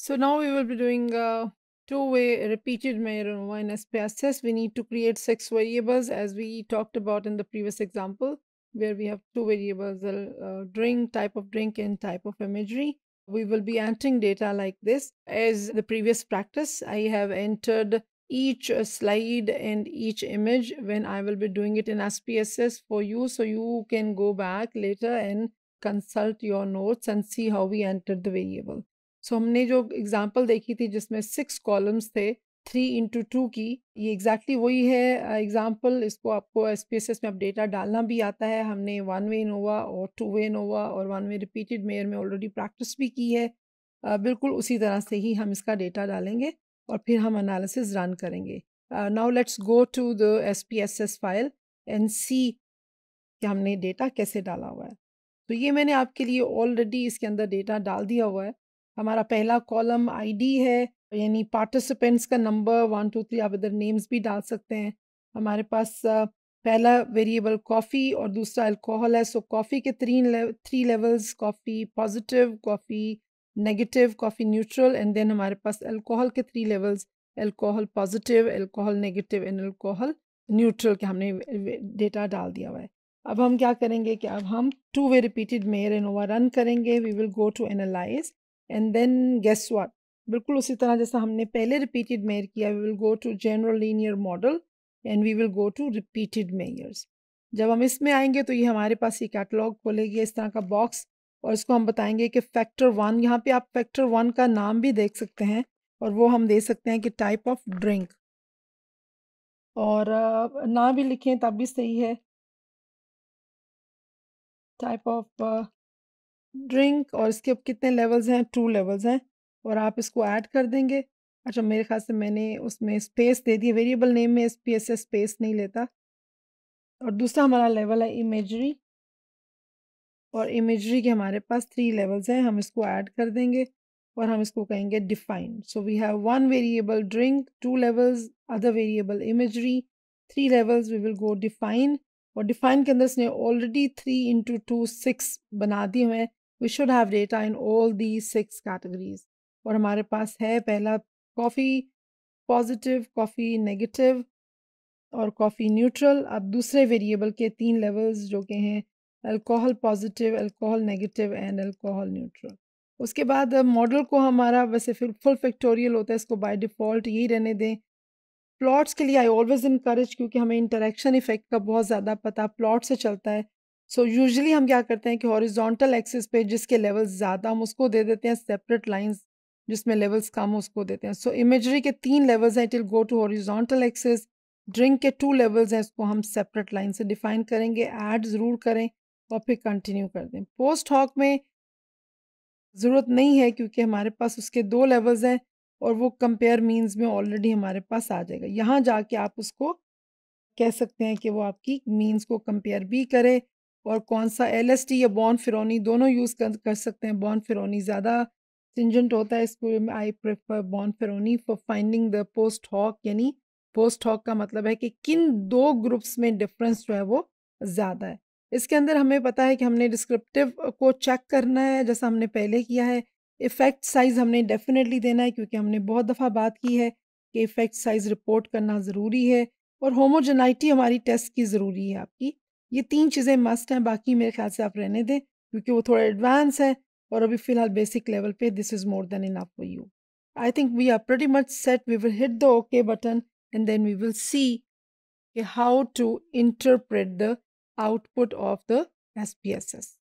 So now we will be doing a uh, two-way repeated Meyer-Irvine test. We need to create six variables as we talked about in the previous example where we have two variables, a uh, uh, drink, type of drink and type of imagery. We will be entering data like this. As the previous practice, I have entered each slide and each image when I will be doing it in SPSS for you. So you can go back later and consult your notes and see how we entered the variable. So so, हमने जो example देखी थी जिसमें six columns थे three into two की ये exactly exactly वही है एग्जाम्पल इसको आपको एस पी एस एस में अब डेटा डालना भी आता है हमने वन वे इनोवा और टू वे इनोवा और वन वे रिपीटेड मेयर में ऑलरेडी प्रैक्टिस भी की है बिल्कुल उसी तरह से ही हम इसका डेटा डालेंगे और फिर हम एनालिसिस रन करेंगे now let's go to the S P S S file and see कि हमने डेटा कैसे डाला हुआ है तो ये मैंने आपके लिए ऑलरेडी इसके अंदर डेटा डाल दिया हुआ है हमारा पहला कॉलम आईडी है यानी पार्टिसिपेंट्स का नंबर वन टू थ्री आप इधर नेम्स भी डाल सकते हैं हमारे पास पहला वेरिएबल कॉफ़ी और दूसरा अल्कोहल है सो कॉफ़ी के three three levels coffee positive coffee negative coffee neutral and then हमारे पास अल्कोहल के three levels alcohol positive alcohol negative and alcohol neutral के हमने डेटा डाल दिया हुआ है अब हम क्या करेंगे कि अब हम two way repeated measure ANOVA run करेंगे we will go to analyse and then guess what बिल्कुल उसी तरह जैसा हमने पहले रिपीटेड मेयर किया we will go to general linear model and we will go to repeated measures जब हम इसमें आएंगे तो ये हमारे पास ये कैटलॉग खोलेगी इस तरह का बॉक्स और इसको हम बताएंगे कि फैक्टर वन यहाँ पे आप फैक्टर वन का नाम भी देख सकते हैं और वो हम दे सकते हैं कि टाइप ऑफ ड्रिंक और ना भी लिखें तब भी सही है टाइप ऑफ ड्रिंक और इसके अब कितने लेवल्स हैं टू लेवल्स हैं और आप इसको ऐड कर देंगे अच्छा मेरे ख्याल से मैंने उसमें स्पेस दे दी वेरिएबल नेम में S P S S space नहीं लेता और दूसरा हमारा लेवल है इमेजरी और इमेजरी के हमारे पास थ्री लेवल्स हैं हम इसको ऐड कर देंगे और हम इसको कहेंगे define so we have one variable drink two levels other variable imagery three levels we will go define और डिफाइन के अंदर इसने already three into two six बना दिए हुए हैं we should have data in all the six categories और हमारे पास है पहला कॉफ़ी पॉजिटिव कॉफ़ी नेगेटिव और कॉफ़ी न्यूट्रल अब दूसरे वेरिएबल के तीन लेवल्स जो के हैं alcohol positive alcohol negative and alcohol neutral उसके बाद मॉडल को हमारा वैसे फिर फुल फैक्टोरियल होता है इसको बाय डिफ़ॉल्ट यही रहने दें प्लॉट्स के लिए आई ऑलवेज़ इनक्रेज क्योंकि हमें इंटरेक्शन इफेक्ट का बहुत ज़्यादा पता प्लॉट से चलता है सो so, यूजली हम क्या करते हैं कि हॉरिजॉन्टल एक्सिस पे जिसके लेवल्स ज़्यादा हम उसको दे देते हैं सेपरेट लाइंस जिसमें लेवल्स कम उसको देते हैं सो so, इमेजरी के तीन लेवल्स हैं it will go to horizontal axis drink के टू लेवल्स हैं इसको हम सेपरेट लाइन से डिफाइन करेंगे ऐड ज़रूर करें और फिर कंटिन्यू कर दें पोस्ट हॉक में ज़रूरत नहीं है क्योंकि हमारे पास उसके दो लेवल्स हैं और वो कंपेयर मीन्स में ऑलरेडी हमारे पास आ जाएगा यहाँ जाके आप उसको कह सकते हैं कि वो आपकी मीन्स को कंपेयर भी करे और कौन सा एल एस टी या बॉन फिरोनी दोनों यूज़ कर, कर सकते हैं बॉन फिरोनी ज़्यादा सिंजेंट होता है इसको I prefer Bonferroni for finding the post hoc यानी पोस्ट हॉक का मतलब है कि किन दो ग्रुप्स में डिफरेंस जो है वो ज़्यादा है इसके अंदर हमें पता है कि हमने डिस्क्रिप्टिव को चेक करना है जैसा हमने पहले किया है इफ़ेक्ट साइज़ हमने डेफिनेटली देना है क्योंकि हमने बहुत दफ़ा बात की है कि इफ़ेक्ट साइज़ रिपोर्ट करना ज़रूरी है और होमोजेनाइटी हमारी टेस्ट की ज़रूरी है आपकी ये तीन चीज़ें मस्ट हैं बाकी मेरे ख्याल से आप रहने दें क्योंकि वो थोड़ा एडवांस है और अभी फ़िलहाल बेसिक लेवल पे this is more than enough for you I think we are pretty much set we will hit the okay button and then we will see how to interpret the output of the S P S S